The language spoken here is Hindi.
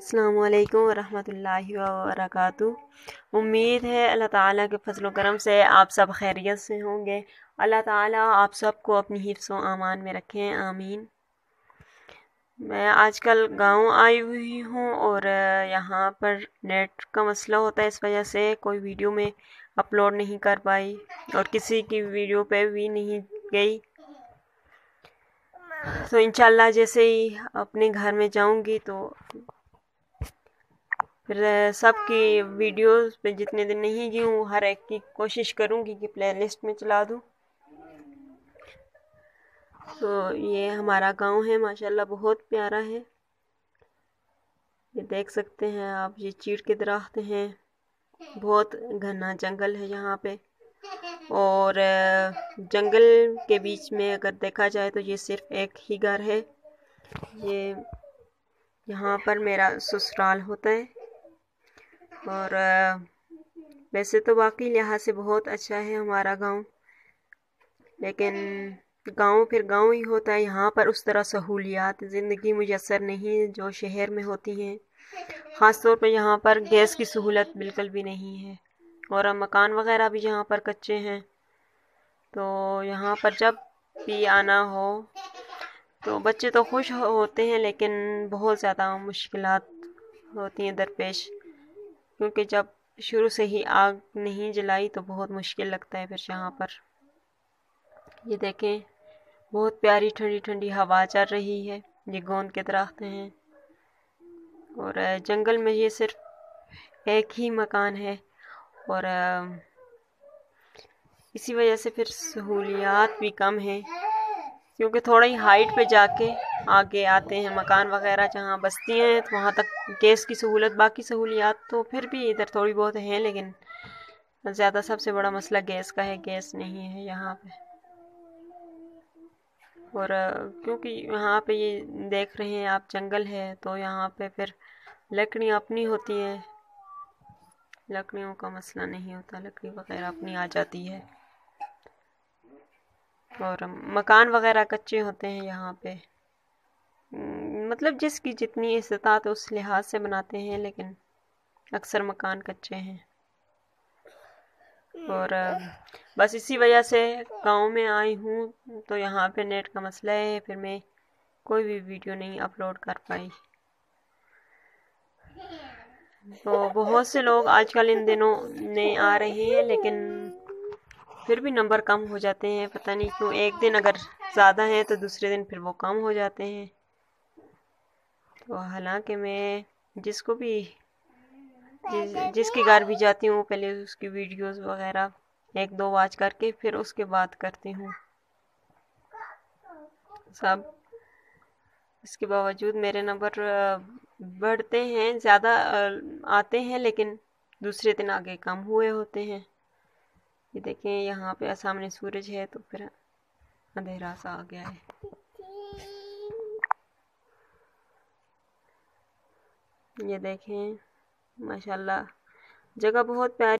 अल्लाम वरहमतुल्लाहि वबरकत उम्मीद है अल्लाह ताला के फजल करम से आप सब खैरियत से होंगे अल्लाह ताला आप सबको अपनी हिफ्स आमान में रखें आमीन मैं आजकल गांव आई हुई हूँ और यहाँ पर नेट का मसला होता है इस वजह से कोई वीडियो में अपलोड नहीं कर पाई और किसी की वीडियो पे भी नहीं गई तो इंशाल्लाह जैसे ही अपने घर में जाऊंगी तो फिर सबकी वीडियोस पे जितने दिन नहीं गई हूँ हर एक की कोशिश करूँगी कि प्लेलिस्ट में चला दूँ तो ये हमारा गांव है माशाल्लाह बहुत प्यारा है ये देख सकते हैं आप ये चीड़ के दरख्त हैं बहुत घना जंगल है यहाँ पे और जंगल के बीच में अगर देखा जाए तो ये सिर्फ एक ही घर है ये यहाँ पर मेरा ससुराल होता है और वैसे तो वाकई लिहाज से बहुत अच्छा है हमारा गांव लेकिन गांव फिर गांव ही होता है यहाँ पर उस तरह सहूलियात ज़िंदगी मुयसर नहीं जो शहर में होती हैं ख़ास तौर पर यहाँ पर गैस की सहूलत बिल्कुल भी नहीं है और मकान वगैरह भी यहाँ पर कच्चे हैं तो यहाँ पर जब भी आना हो तो बच्चे तो खुश होते हैं लेकिन बहुत ज़्यादा मुश्किल होती हैं दरपेश क्योंकि जब शुरू से ही आग नहीं जलाई तो बहुत मुश्किल लगता है फिर यहाँ पर ये देखें बहुत प्यारी ठंडी ठंडी हवा चल रही है ये गोंद के दरख्त हैं और जंगल में ये सिर्फ एक ही मकान है और इसी वजह से फिर सहूलियात भी कम है क्योंकि थोड़ा ही हाइट पे जाके आगे आते हैं मकान वगैरह जहाँ बस्ती हैं तो वहाँ तक गैस की सहूलत बाकी सहूलियात तो फिर भी इधर थोड़ी बहुत हैं लेकिन ज़्यादा सबसे बड़ा मसला गैस का है गैस नहीं है यहाँ पे और क्योंकि यहाँ पे ये देख रहे हैं आप जंगल है तो यहाँ पे फिर लकड़ियाँ अपनी होती हैं लकड़ियों का मसला नहीं होता लकड़ी वगैरह अपनी आ जाती है और मकान वगैरह कच्चे होते हैं यहाँ पे मतलब जिसकी जितनी इस्तात उस लिहाज से बनाते हैं लेकिन अक्सर मकान कच्चे हैं हम्म। और बस इसी वजह से गांव में आई हूँ तो यहाँ पे नेट का मसला है फिर मैं कोई भी वीडियो नहीं अपलोड कर पाई तो बहुत से लोग आजकल इन दिनों नहीं आ रहे हैं लेकिन फिर भी नंबर कम हो जाते हैं पता नहीं क्यों एक दिन अगर ज़्यादा है तो दूसरे दिन फिर वो कम हो जाते हैं तो हालांकि मैं जिसको भी जिस, तो जिसके घर भी जाती हूँ पहले उसकी वीडियोस वगैरह एक दो वाच करके फिर उसके बाद करती हूँ सब इसके बावजूद मेरे नंबर बढ़ते हैं ज़्यादा आते हैं लेकिन दूसरे दिन आगे कम हुए होते हैं ये देखें यहाँ पे सामने सूरज है तो फिर अंधेरा सा आ गया है ये देखें माशाल्लाह जगह बहुत प्यारी